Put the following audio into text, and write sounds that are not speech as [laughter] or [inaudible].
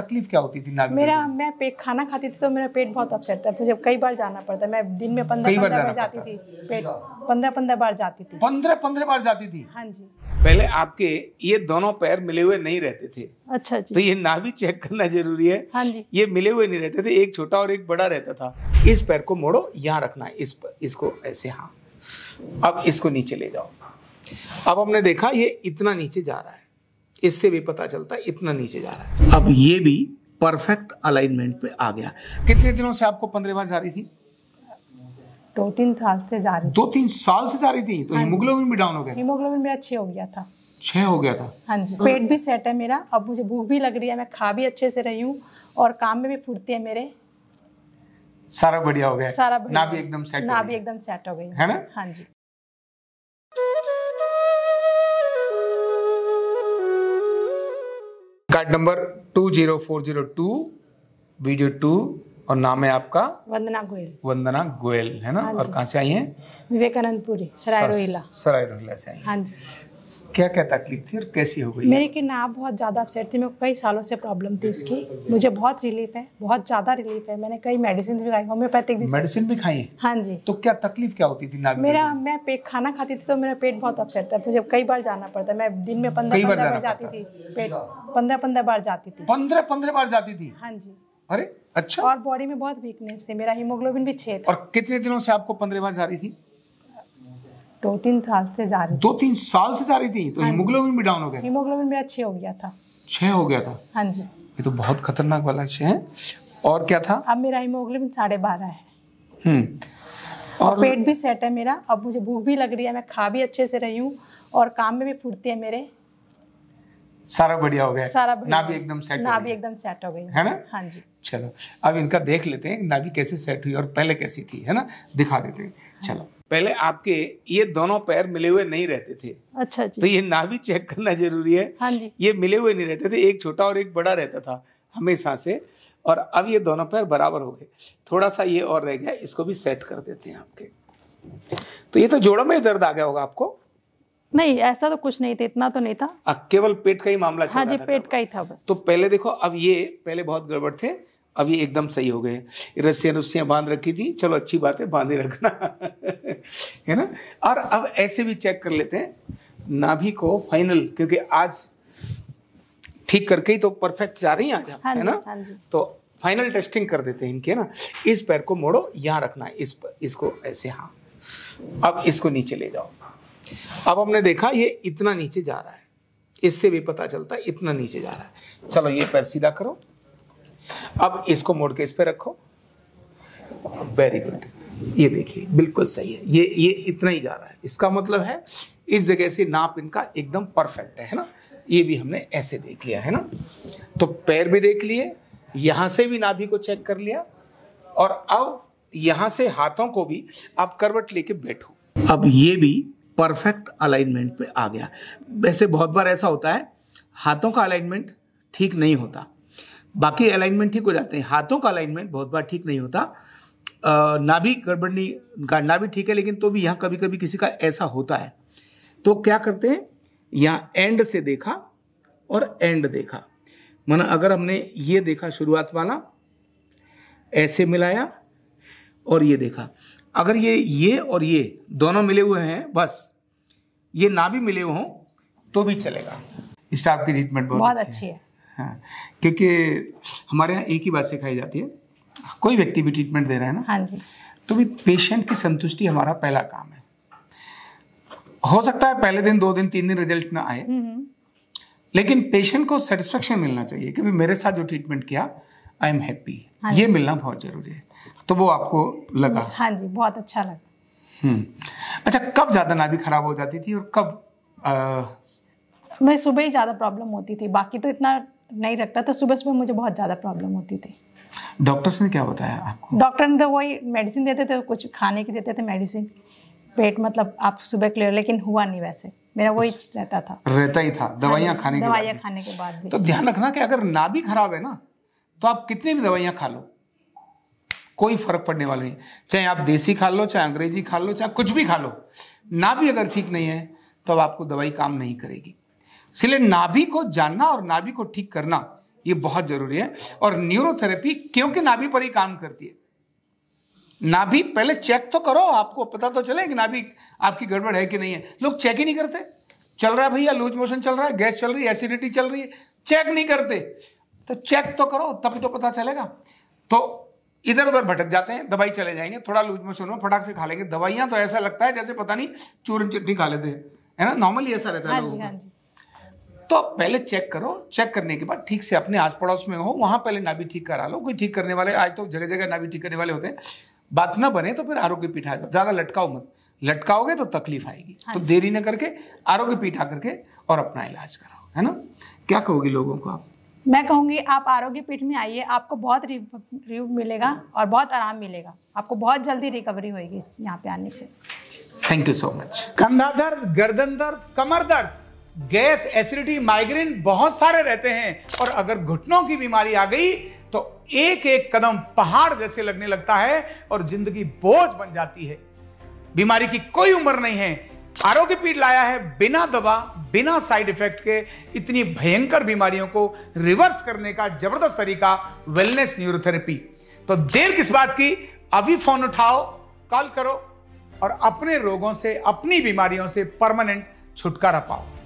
तकलीफ क्या होती थी नाक मेरा मैं पेट खाना खाती थी तो मेरा पेट बहुत अपसेट था मुझे कई बार जाना पड़ता मैं दिन में पंद्रह बार जाती थी पेट पंद्रह पंद्रह बार जाती थी पंद्रह पंद्रह बार जाती थी हाँ जी पहले आपके ये दोनों पैर मिले हुए नहीं रहते थे अच्छा जी तो ये ना भी चेक करना जरूरी है हाँ जी ये मिले हुए नहीं रहते थे एक छोटा और एक बड़ा रहता था इस पैर को मोड़ो यहाँ रखना इस पर इसको ऐसे हाँ अब इसको नीचे ले जाओ अब हमने देखा ये इतना नीचे जा रहा है इससे भी पता चलता है इतना नीचे जा रहा है अब ये भी परफेक्ट अलाइनमेंट पे आ गया कितने दिनों से आपको पंद्रह बार जा रही थी दो तीन साल से जा रही दो तीन साल से जा रही थी तो हीमोग्लोबिन हाँ भी डाउन हो गया हीमोग्लोबिन मेरा छः हो गया था छह हो गया था हाँ जी पेट भी सेट है मेरा अब मुझे भूख भी लग रही है मैं खा भी अच्छे से रही हूँ और काम में भी फुर्ती है मेरे सारा बढ़िया हो गया सारा ना भी एकदम सेट ना भी एकदम सेट हो गई है ना हाँ जी card number two zero four zero two video two और नाम है आपका वंदना गोयल वंदना गोयल है ना हाँ और कहाँ से आई है विवेकानंदपुरी सराय रोहिला सराय रोहिला से आई हाँ जी क्या क्या तकलीफ थी और कैसी हो गई मेरी की आप बहुत ज़्यादा अपसेट थी मेरे को कई सालों से प्रॉब्लम थी इसकी मुझे बहुत रिलीफ है बहुत ज़्यादा रिलीफ है मैंने कई मेडिसिन भी खाई होम्योपैथिक भी मेडिसिन भी खाई हाँ जी तो क्या तकलीफ क्या होती थी मेरा मैं पेट खाना खाती थी तो मेरा पेट बहुत अपसेट था मुझे कई बार जाना पड़ता मैं दिन में पंद्रह बार जाती थी पेट पंद्रह पंद्रह बार जाती थी पंद्रह पंद्रह बार जाती थी हाँ जी अरे अच्छा और बॉडी में बहुत वीकनेस थी मेरा हीमोग्लोबिन भी था और कितने दिनों से आपको पंद्रह बार जा रही थी दो तीन साल से जा रही दो तीन साल से जा रही थी तो हाँ हीमोग्लोबिन भी डाउन हो गया हीमोग्लोबिन मेरा छह हो गया था छह हो गया था हाँ जी ये तो बहुत खतरनाक वाला छह है और क्या था अब मेरा हीमोग्लोबिन साढ़े बारह है और, हम्म। और पेट भी सेट है मेरा अब मुझे भूख भी लग रही है मैं खा भी अच्छे से रही हूँ और काम में भी फुर्ती है मेरे सारा बढ़िया हो गया सारा ना भी एकदम सेट ना भी एकदम सेट हो गई है ना हाँ जी चलो अब इनका देख लेते हैं नाभि कैसे सेट हुई और पहले कैसी थी है ना दिखा देते हैं हाँ। चलो पहले आपके ये दोनों पैर मिले हुए नहीं रहते थे अच्छा जी तो ये ना भी चेक करना जरूरी है हाँ जी ये मिले हुए नहीं रहते थे एक छोटा और एक बड़ा रहता था हमेशा से और अब ये दोनों पैर बराबर हो गए थोड़ा सा ये और रह गया इसको भी सेट कर देते हैं आपके तो ये तो जोड़ों में दर्द आ गया होगा आपको नहीं ऐसा तो कुछ नहीं था इतना तो नहीं था केवल पेट का ही मामला हाँ जी पेट का ही था बस तो पहले देखो अब ये पहले बहुत गड़बड़ थे अब ये एकदम सही हो गए रस्सियाँ रस्सियाँ बांध रखी थी चलो अच्छी बात है बांधे रखना [laughs] है ना और अब ऐसे भी चेक कर लेते हैं नाभि को फाइनल क्योंकि आज ठीक करके ही तो परफेक्ट जा रही हाँ है आज है ना हाँ तो फाइनल टेस्टिंग कर देते हैं इनके ना इस पैर को मोड़ो यहाँ रखना है इस पर इसको ऐसे हाँ अब इसको नीचे ले जाओ अब हमने देखा ये इतना नीचे जा रहा है इससे भी पता चलता है इतना नीचे जा रहा है चलो ये पैर सीधा करो अब इसको मोड़ के इस पर रखो वेरी गुड ये देखिए बिल्कुल सही है ये ये इतना ही जा रहा है इसका मतलब है इस जगह से नाप इनका एकदम परफेक्ट है ना ये भी हमने ऐसे देख लिया है ना तो पैर भी देख लिए यहां से भी नाभि को चेक कर लिया और अब यहां से हाथों को भी आप करवट लेके बैठो अब ये भी परफेक्ट अलाइनमेंट पे आ गया वैसे बहुत बार ऐसा होता है हाथों का अलाइनमेंट ठीक नहीं होता बाकी अलाइनमेंट ठीक हो जाते हैं हाथों का अलाइनमेंट बहुत बार ठीक नहीं होता ना भी गड़बड़ी गाड़ना भी ठीक है लेकिन तो भी यहाँ कभी कभी किसी का ऐसा होता है तो क्या करते हैं यहाँ एंड से देखा और एंड देखा मन अगर हमने ये देखा शुरुआत वाला ऐसे मिलाया और ये देखा अगर ये ये और ये दोनों मिले हुए हैं बस ये ना भी मिले हों तो भी चलेगा स्टाफ की ट्रीटमेंट बहुत, बहुत अच्छी है, है। हाँ क्योंकि हमारे यहाँ एक ही बात सिखाई जाती है कोई व्यक्ति भी ट्रीटमेंट दे रहा है ना हाँ जी तो भी पेशेंट की संतुष्टि हमारा पहला काम है हो सकता है पहले दिन दो दिन तीन दिन रिजल्ट ना आए हम्म, हम्म। लेकिन पेशेंट को सेटिस्फेक्शन मिलना चाहिए कि मेरे साथ जो ट्रीटमेंट किया आई एम हैप्पी हाँ ये मिलना बहुत जरूरी है तो वो आपको लगा हाँ जी बहुत अच्छा लगा हम्म। अच्छा कब ज़्यादा नाभि खराब हो जाती थी और कब आ... मैं सुबह ही ज़्यादा प्रॉब्लम होती थी बाकी तो इतना नहीं रखता था सुबह सुबह मुझे बहुत ज़्यादा प्रॉब्लम होती थी डॉक्टर्स ने क्या बताया आपको डॉक्टर ने तो वही मेडिसिन देते थे कुछ खाने की देते थे मेडिसिन पेट मतलब आप सुबह क्लियर लेकिन हुआ नहीं वैसे मेरा वही रहता था रहता ही था दवाइयाँ खाने दवाइयाँ खाने के बाद तो ध्यान रखना कि अगर नाभि खराब है ना तो आप कितनी भी दवाइयाँ खा लो कोई फर्क पड़ने वाला नहीं चाहे आप देसी खा लो चाहे अंग्रेजी खा लो चाहे कुछ भी खा लो नाभि अगर ठीक नहीं है तो अब आपको दवाई काम नहीं करेगी इसलिए नाभि को जानना और नाभि को ठीक करना ये बहुत जरूरी है और न्यूरोथेरेपी क्योंकि नाभि पर ही काम करती है नाभि पहले चेक तो करो आपको पता तो चले कि नाभि आपकी गड़बड़ है कि नहीं है लोग चेक ही नहीं करते चल रहा है भैया लूज मोशन चल रहा है गैस चल रही है एसिडिटी चल रही है चेक नहीं करते तो चेक तो करो तभी तो पता चलेगा तो इधर उधर भटक जाते हैं दवाई चले जाएंगे थोड़ा लूज मचून में फटाक से खा लेंगे दवाइयां तो ऐसा लगता है जैसे पता नहीं चूरन चटनी खा लेते हैं ना नॉर्मली ऐसा रहता है हाँ लोगों हाँ तो पहले चेक करो चेक करने के बाद ठीक से अपने आस पड़ोस में हो वहां पहले नाभि ठीक करा लो कोई ठीक करने वाले आज तो जगह जगह नाभि ठीक करने वाले होते हैं बात ना बने तो फिर आरोग्य पीठ आ जाओ ज्यादा लटकाओ मत लटकाओगे तो तकलीफ आएगी हाँ तो देरी न करके आरोग्य पीठ आ करके और अपना इलाज कराओ है ना क्या कहोगे लोगों को आप मैं कहूँगी आप आरोग्य पीठ में आइए आपको बहुत रिव्यू मिलेगा और बहुत आराम मिलेगा आपको बहुत जल्दी रिकवरी होगी यहाँ पे आने से थैंक यू सो मच कंधा दर्द गर्दन दर्द कमर दर्द गैस एसिडिटी माइग्रेन बहुत सारे रहते हैं और अगर घुटनों की बीमारी आ गई तो एक एक कदम पहाड़ जैसे लगने लगता है और जिंदगी बोझ बन जाती है बीमारी की कोई उम्र नहीं है आरोग्य पीठ लाया है बिना दवा बिना साइड इफेक्ट के इतनी भयंकर बीमारियों को रिवर्स करने का जबरदस्त तरीका वेलनेस न्यूरोथेरेपी तो देर किस बात की अभी फोन उठाओ कॉल करो और अपने रोगों से अपनी बीमारियों से परमानेंट छुटकारा पाओ